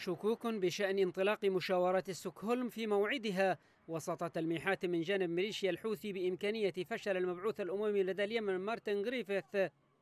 شكوك بشأن انطلاق مشاورات ستوكهولم في موعدها وسط تلميحات من جانب ميليشيا الحوثي بإمكانية فشل المبعوث الأممي لدى اليمن مارتن غريفيث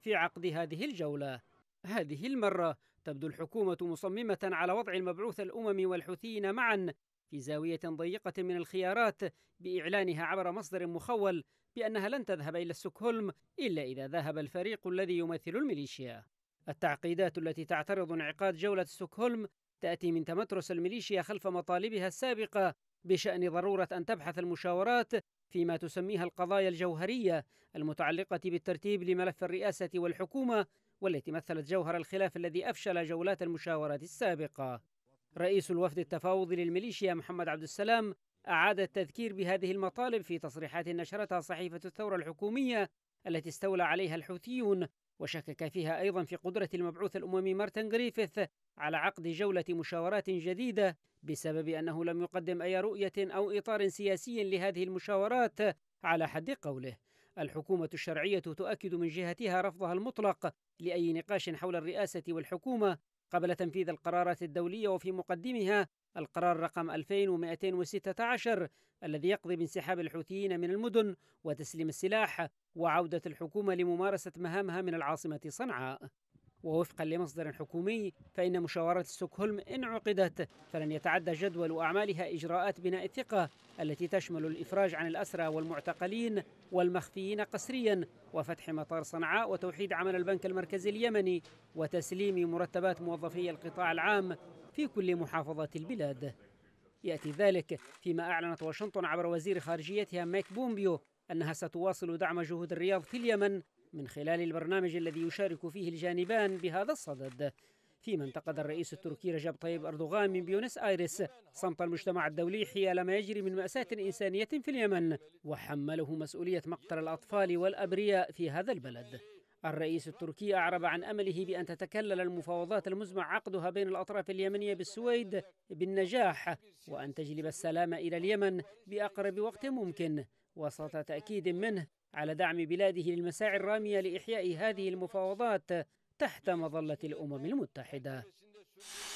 في عقد هذه الجولة هذه المرة تبدو الحكومة مصممة على وضع المبعوث الأممي والحوثيين معا في زاوية ضيقة من الخيارات بإعلانها عبر مصدر مخول بأنها لن تذهب إلى ستوكهولم إلا إذا ذهب الفريق الذي يمثل الميليشيا التعقيدات التي تعترض انعقاد جولة ستوكهولم تأتي من تمترس الميليشيا خلف مطالبها السابقة بشأن ضرورة أن تبحث المشاورات فيما تسميها القضايا الجوهرية المتعلقة بالترتيب لملف الرئاسة والحكومة والتي مثلت جوهر الخلاف الذي أفشل جولات المشاورات السابقة رئيس الوفد التفاوضي للميليشيا محمد عبد السلام أعاد التذكير بهذه المطالب في تصريحات نشرتها صحيفة الثورة الحكومية التي استولى عليها الحوثيون وشكك فيها أيضا في قدرة المبعوث الأممي مارتن جريفيث على عقد جولة مشاورات جديدة بسبب أنه لم يقدم أي رؤية أو إطار سياسي لهذه المشاورات على حد قوله الحكومة الشرعية تؤكد من جهتها رفضها المطلق لأي نقاش حول الرئاسة والحكومة قبل تنفيذ القرارات الدولية وفي مقدمها القرار رقم 2216 الذي يقضي بانسحاب الحوثيين من المدن وتسليم السلاح وعودة الحكومة لممارسة مهامها من العاصمة صنعاء ووفقا لمصدر حكومي فإن مشاورة ستوكهولم إن عقدت فلن يتعدى جدول أعمالها إجراءات بناء الثقة التي تشمل الإفراج عن الأسرى والمعتقلين والمخفيين قسريا وفتح مطار صنعاء وتوحيد عمل البنك المركزي اليمني وتسليم مرتبات موظفي القطاع العام في كل محافظات البلاد يأتي ذلك فيما أعلنت واشنطن عبر وزير خارجيتها مايك بومبيو أنها ستواصل دعم جهود الرياض في اليمن من خلال البرنامج الذي يشارك فيه الجانبان بهذا الصدد فيما انتقد الرئيس التركي رجب طيب أردوغان من بيونس آيرس صمت المجتمع الدولي حيال ما يجري من مأساة إنسانية في اليمن وحمله مسؤولية مقتل الأطفال والأبرياء في هذا البلد الرئيس التركي أعرب عن أمله بأن تتكلل المفاوضات المزمع عقدها بين الأطراف اليمنية بالسويد بالنجاح وأن تجلب السلام إلى اليمن بأقرب وقت ممكن وسط تأكيد منه على دعم بلاده للمساعي الرامية لإحياء هذه المفاوضات تحت مظلة الأمم المتحدة